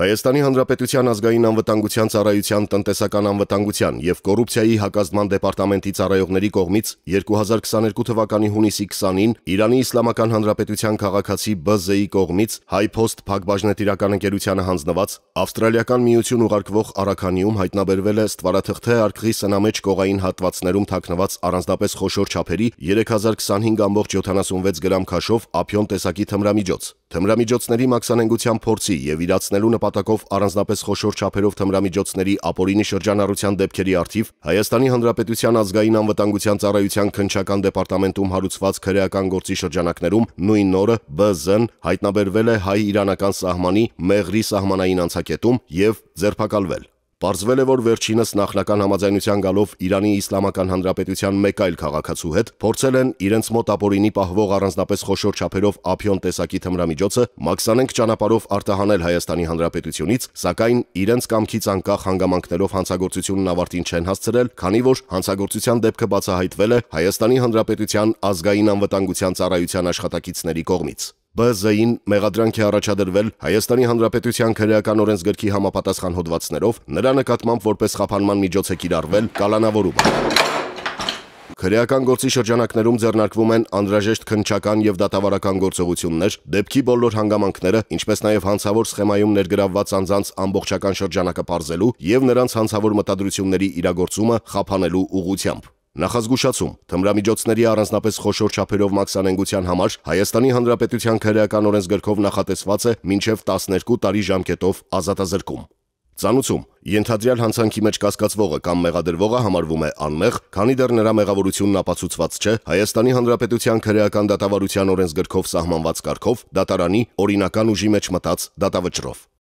Հայաստանի Հանրապետության ազգային անվտանգության ծառայության տնտեսական անվտանգության եւ կոռուպցիայի հակազդման դեպարտամենտի ծառայողների կողմից 2022 թվականի հունիսի 20-ին Իրանի Իսլամական Հանրապետության քաղաքացի ԲԶ-ի կողմից Հայփոստ փակbaşնետիրական ընկերությանը հանձնված Ավստրալիական միություն ուղարկվող Արաքանիում հայտնաբերվել է ստվարաթղթե արքղի սնամեջ կողային հատվածներում թաքնված առանձնապես խոշոր չափերի 3025.76 գրամ քաշով ափիոն տեսակի թմրամիջոց։ Թմրամիջոցների մաքսանենգության փորձի եւ իրացնելու նպատակով առանձնապես խոշոր չափերով թմրամիջոցների ապօրինի շրջանառության դեպքերի արդիվ Հայաստանի Հանրապետության ազգային անվտանգության ծառայության քնչական դեպարտամենտում հարուցված քրեական գործի շրջանակներում նույն օրը ԲԶ-ն հայտնաբերվել է հայ-իրանական սահմանի Մեղրի սահմանային անցակետում եւ ձերբակալվել։ Պարզվել է, որ վերջինս նախնական համաձայնության գալով Իրանի Իսլամական Հանրապետության մեկ այլ քաղաքացու հետ փորձել են իրենց մոտ ապօրինի պահվող առանձնապես խոշոր չափերով ափիոն տեսակի թմրամիջոցը մաքսանենք ճանապարով արտահանել Հայաստանի Հանրապետությունից, սակայն իրենց կամքից անկախ հանգամանքներով հանցագործությունն ավարտին չեն հասցրել, քանի որ հանցագործության դեպքը բացահայտվել է Հայաստանի Հանրապետության ազգային անվտանգության ծառայության աշխատակիցների կողմից։ ԲԶ-ին մեղադրանք է առաջադրվել Հայաստանի Հանրապետության քրեական օրենսգրքի համապատասխան հոդվածներով նրա նկատմամբ որպես խափանման միջոց է կիրառվել կալանավորումը։ Քրեական գործի շրջանակներում ձեռնարկվում են անհրաժեշտ քնչական եւ դատավարական գործողություններ, դեպքի բոլոր հանգամանքները, ինչպես նաեւ հանցավոր սխեմայում ներգրավված անձանց ամբողջական շրջանակը բարձելու եւ նրանց հանցավոր մտադրությունների իրագործումը խափանելու ուղղությամբ։ Նախազգուշացում. թմրամիջոցների առանձնապես խոշոր չափերով մաքսանենգության համար Հայաստանի Հանրապետության քրեական օրենսգրքով նախատեսված է մինչև 12 տարի ժամկետով ազատազրկում։ Ծանուցում. Ենթադրյալ հանցանքի մեջ կասկածվողը կամ մեղադրվողը համարվում է անմեղ, քանի դեռ նրա մեղավորությունն ապացուցված չէ Հայաստանի Հանրապետության քրեական դատավարության օրենսգրքով սահմանված կարգով դատարանի օրինական ուժի մեջ մտած դատավճռով։